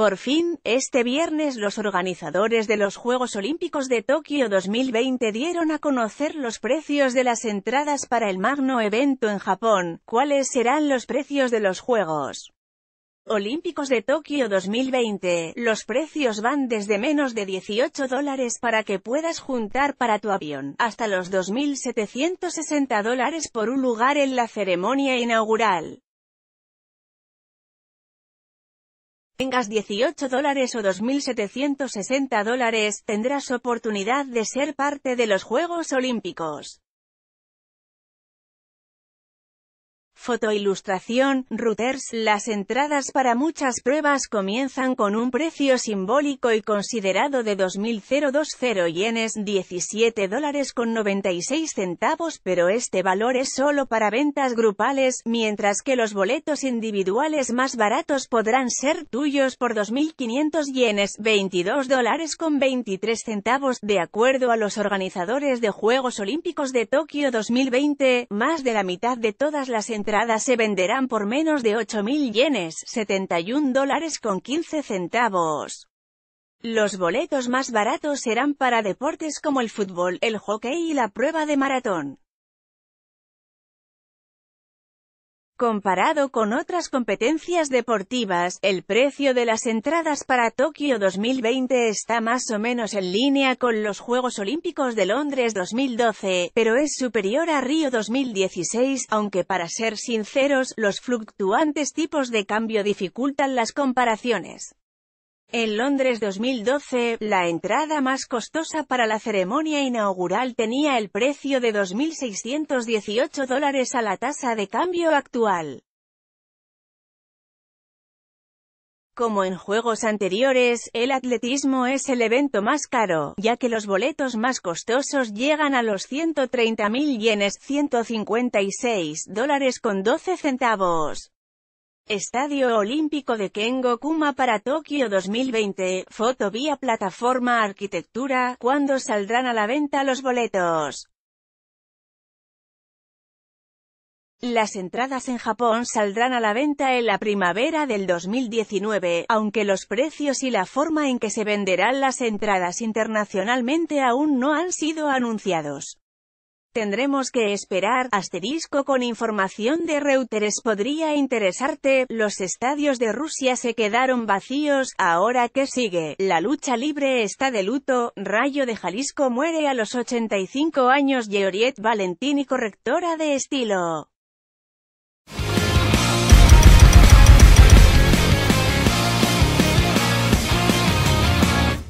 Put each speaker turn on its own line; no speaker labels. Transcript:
Por fin, este viernes los organizadores de los Juegos Olímpicos de Tokio 2020 dieron a conocer los precios de las entradas para el magno evento en Japón. ¿Cuáles serán los precios de los Juegos? Olímpicos de Tokio 2020, los precios van desde menos de 18 dólares para que puedas juntar para tu avión, hasta los 2.760 dólares por un lugar en la ceremonia inaugural. tengas 18 dólares o 2.760 dólares, tendrás oportunidad de ser parte de los Juegos Olímpicos. Fotoilustración, Routers. las entradas para muchas pruebas comienzan con un precio simbólico y considerado de 2.020 yenes, 17 dólares con 96 centavos, pero este valor es solo para ventas grupales, mientras que los boletos individuales más baratos podrán ser tuyos por 2.500 yenes, 22 dólares con 23 centavos, de acuerdo a los organizadores de Juegos Olímpicos de Tokio 2020, más de la mitad de todas las entradas entradas se venderán por menos de 8.000 yenes, 71 dólares con 15 centavos. Los boletos más baratos serán para deportes como el fútbol, el hockey y la prueba de maratón. Comparado con otras competencias deportivas, el precio de las entradas para Tokio 2020 está más o menos en línea con los Juegos Olímpicos de Londres 2012, pero es superior a Río 2016, aunque para ser sinceros, los fluctuantes tipos de cambio dificultan las comparaciones. En Londres 2012, la entrada más costosa para la ceremonia inaugural tenía el precio de 2.618 dólares a la tasa de cambio actual. Como en juegos anteriores, el atletismo es el evento más caro, ya que los boletos más costosos llegan a los 130.000 yenes, 156 dólares con 12 centavos. Estadio Olímpico de Kengo-kuma para Tokio 2020, foto vía plataforma arquitectura, ¿cuándo saldrán a la venta los boletos? Las entradas en Japón saldrán a la venta en la primavera del 2019, aunque los precios y la forma en que se venderán las entradas internacionalmente aún no han sido anunciados. Tendremos que esperar, asterisco con información de Reuters podría interesarte, los estadios de Rusia se quedaron vacíos, ahora que sigue, la lucha libre está de luto, Rayo de Jalisco muere a los 85 años Georiet Valentini correctora de estilo.